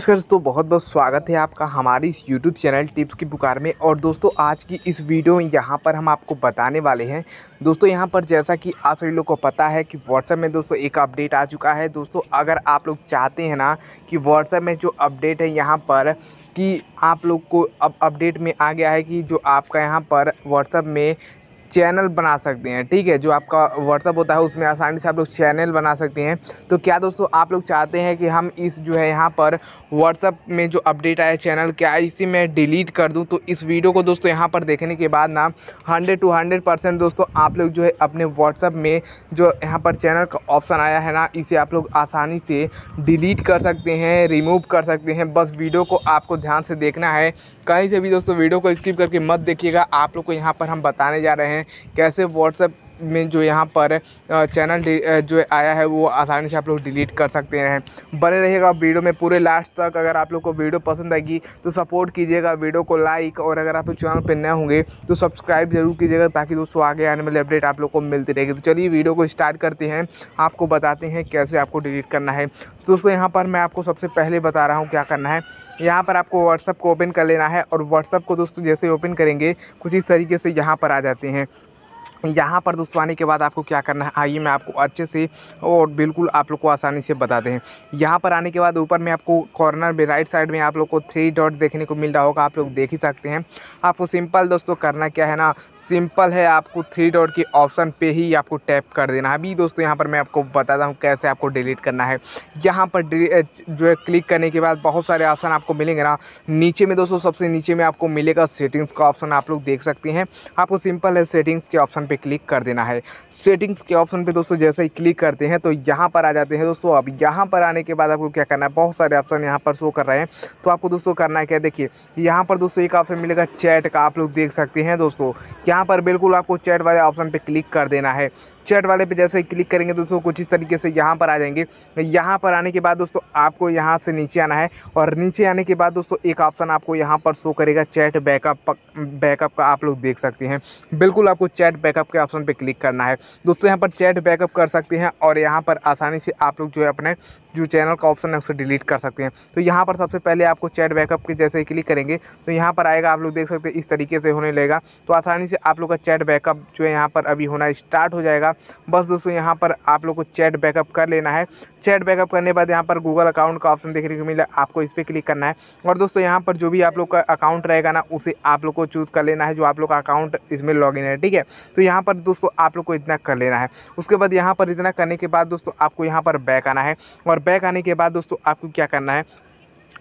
नमस्कार दोस्तों बहुत बहुत स्वागत है आपका हमारे इस YouTube चैनल टिप्स की पुकार में और दोस्तों आज की इस वीडियो में यहाँ पर हम आपको बताने वाले हैं दोस्तों यहाँ पर जैसा कि आप सभी लोग को पता है कि WhatsApp में दोस्तों एक अपडेट आ चुका है दोस्तों अगर आप लोग चाहते हैं ना कि WhatsApp में जो अपडेट है यहाँ पर कि आप लोग को अब अपडेट में आ गया है कि जो आपका यहाँ पर व्हाट्सअप में चैनल बना सकते हैं ठीक है जो आपका व्हाट्सअप होता है उसमें आसानी से आप लोग चैनल बना सकते हैं तो क्या दोस्तों आप लोग चाहते हैं कि हम इस जो है यहाँ पर व्हाट्सअप में जो अपडेट आया चैनल क्या इसी मैं डिलीट कर दूँ तो इस वीडियो को दोस्तों यहाँ पर देखने के बाद ना हंड्रेड टू हंड्रेड परसेंट दोस्तों आप लोग जो है अपने व्हाट्सअप में जो यहाँ पर चैनल का ऑप्शन आया है ना इसे आप लोग आसानी से डिलीट कर सकते हैं रिमूव कर सकते हैं बस वीडियो को आपको ध्यान से देखना है कहीं से भी दोस्तों वीडियो को स्किप करके मत देखिएगा आप लोग को यहाँ पर हम बताने जा रहे हैं हैं कैसे व्हाट्सएप में जो यहाँ पर चैनल जो आया है वो आसानी से आप लोग डिलीट कर सकते हैं बने रहिएगा वीडियो में पूरे लास्ट तक अगर आप लोग को वीडियो पसंद आएगी तो सपोर्ट कीजिएगा वीडियो को लाइक और अगर आप लोग चैनल पर नए होंगे तो सब्सक्राइब जरूर कीजिएगा ताकि दोस्तों आगे आने वाले अपडेट आप लोग को मिलती रहेगी तो चलिए वीडियो को स्टार्ट करते हैं आपको बताते हैं कैसे आपको डिलीट करना है दोस्तों यहाँ पर मैं आपको सबसे पहले बता रहा हूँ क्या करना है यहाँ पर आपको व्हाट्सअप को ओपन कर लेना है और व्हाट्सअप को दोस्तों जैसे ओपन करेंगे कुछ इस तरीके से यहाँ पर आ जाते हैं यहाँ पर दोस्तों आने के बाद आपको क्या करना है आइए मैं आपको अच्छे से और बिल्कुल आप लोग को आसानी से बता दें यहाँ पर आने के बाद ऊपर में आपको कॉर्नर में राइट साइड में आप लोग को थ्री डॉट देखने को मिल रहा होगा आप लोग देख ही सकते हैं आपको सिंपल दोस्तों करना क्या है ना सिंपल है आपको थ्री डॉट के ऑप्शन पर ही आपको टैप कर देना अभी दोस्तों यहाँ पर मैं आपको बताता हूँ कैसे आपको डिलीट करना है यहाँ पर जो है क्लिक करने के बाद बहुत सारे ऑप्शन आपको मिलेंगे ना नीचे में दोस्तों सबसे नीचे में आपको मिलेगा सेटिंग्स का ऑप्शन आप लोग देख सकते हैं आपको सिंपल है सेटिंग्स के ऑप्शन पे क्लिक कर देना है सेटिंग्स के ऑप्शन पे दोस्तों जैसे ही क्लिक करते हैं तो यहाँ पर आ जाते हैं दोस्तों अब यहाँ पर आने के बाद आपको क्या करना है बहुत सारे ऑप्शन यहाँ पर शो कर रहे हैं तो आपको दोस्तों करना है क्या देखिए यहाँ पर दोस्तों एक ऑप्शन मिलेगा चैट का आप लोग देख सकते हैं दोस्तों यहाँ पर बिल्कुल आपको चैट वाले ऑप्शन पर क्लिक कर देना है चैट वाले पे जैसे ही क्लिक करेंगे दोस्तों कुछ इस तरीके से यहाँ पर आ जाएंगे यहाँ पर आने के बाद दोस्तों आपको यहाँ से नीचे आना है और नीचे आने के बाद दोस्तों एक ऑप्शन आपको यहाँ पर शो करेगा चैट बैकअप बैकअप का आप लोग देख सकते हैं बिल्कुल आपको चैट बैकअप बैकअप के ऑप्शन पर क्लिक करना है दोस्तों यहाँ पर चैट बैकअप कर सकते हैं और यहाँ पर आसानी से आप लोग जो है अपने जो चैनल का ऑप्शन है उसे डिलीट कर सकते हैं तो यहाँ पर सबसे पहले आपको चैट बैकअप के जैसे ही क्लिक करेंगे तो यहाँ पर आएगा आप लोग देख सकते हैं इस तरीके से होने लगेगा तो आसानी से आप लोग का चैट बैकअप जो है यहाँ पर अभी होना स्टार्ट हो जाएगा बस दोस्तों यहाँ पर आप लोग को चैट बैकअप कर लेना है चैट बैकअप करने के बाद यहाँ पर गूगल अकाउंट का ऑप्शन देखने को मिला आपको इस पर क्लिक करना है और दोस्तों यहाँ पर जो भी आप लोग का अकाउंट रहेगा ना उसे आप लोग को चूज़ कर लेना है जो आप लोग का अकाउंट इसमें लॉग है ठीक है तो यहाँ पर दोस्तों आप लोग को इतना कर लेना है उसके बाद यहाँ पर इतना करने के बाद दोस्तों आपको यहाँ पर बैक आना है और बैक आने के बाद दोस्तों आपको क्या करना है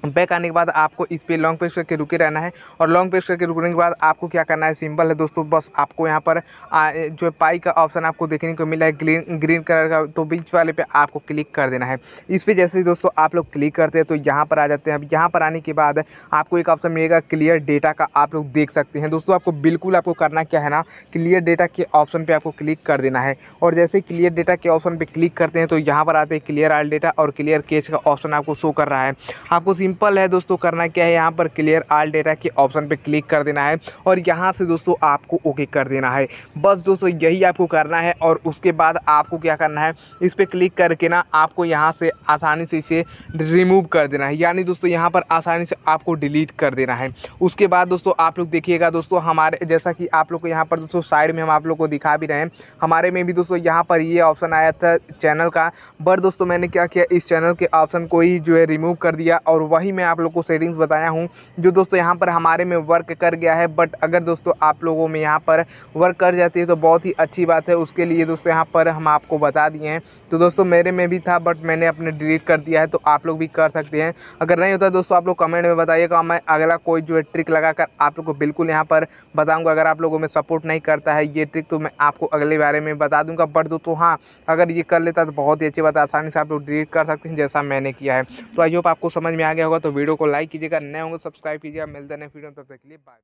बैक आने के बाद आपको इस पर लॉन्ग प्रेस करके रुके रहना है और लॉन्ग प्रेस करके रुकने के बाद आपको क्या करना है सिंपल है दोस्तों बस आपको यहाँ पर आ, जो पाई का ऑप्शन आपको देखने को मिला है ग्रीन ग्रीन कलर का तो बीच वाले पे आपको क्लिक कर देना है इस पर जैसे ही दोस्तों आप लोग क्लिक करते हैं तो यहाँ पर आ जाते हैं अब यहाँ पर आने के बाद आपको एक ऑप्शन मिलेगा क्लियर डेटा का आप लोग देख सकते हैं दोस्तों आपको बिल्कुल आपको करना क्या है ना क्लियर डेटा के ऑप्शन पर आपको क्लिक कर देना है और जैसे ही क्लियर डेटा के ऑप्शन पर क्लिक करते हैं तो यहाँ पर आते हैं क्लियर आल डेटा और क्लियर केस का ऑप्शन आपको शो कर रहा है आपको सिंपल है दोस्तों करना क्या है यहाँ पर क्लियर आल डेटा के ऑप्शन पर क्लिक कर देना है और यहाँ से दोस्तों आपको ओके कर देना है बस दोस्तों यही आपको करना है और उसके बाद आपको क्या करना है इस पर क्लिक करके ना आपको यहाँ से आसानी से इसे रिमूव कर देना है यानी दोस्तों यहाँ पर आसानी से आपको डिलीट कर देना है उसके बाद दोस्तों आप लोग देखिएगा दोस्तों हमारे जैसा कि आप लोग को यहाँ पर दोस्तों साइड में हम आप लोग को दिखा भी रहे हैं हमारे में भी दोस्तों यहाँ पर ये ऑप्शन आया था चैनल का बट दोस्तों मैंने क्या किया इस चैनल के ऑप्शन को ही जो है रिमूव कर दिया और वह वही मैं आप लोग को सेटिंग्स बताया हूँ जो दोस्तों यहाँ पर हमारे में वर्क कर गया है बट अगर दोस्तों आप लोगों में यहाँ पर वर्क कर जाती है तो बहुत ही अच्छी बात है उसके लिए दोस्तों यहाँ पर हम आपको बता दिए हैं तो दोस्तों मेरे में भी था बट मैंने अपने डिलीट कर दिया है तो आप लोग भी कर सकते हैं अगर नहीं होता दोस्तों आप लोग कमेंट में बताइएगा मैं अगला कोई जो है ट्रिक लगा कर आप लोग को बिल्कुल यहाँ पर बताऊँगा अगर आप लोगों में सपोर्ट नहीं करता है ये ट्रिक तो मैं आपको अगले बारे में बता दूँगा बट दोस्तों हाँ अगर ये कर लेता तो बहुत ही अच्छी बात आसानी से आप लोग डिलीट कर सकते हैं जैसा मैंने किया है तो आई होप आपको समझ में आ गया होगा तो वीडियो को लाइक कीजिएगा नए होंगे तो सब्सक्राइब कीजिएगा मिलते हैं वीडियो तब तक के लिए बाय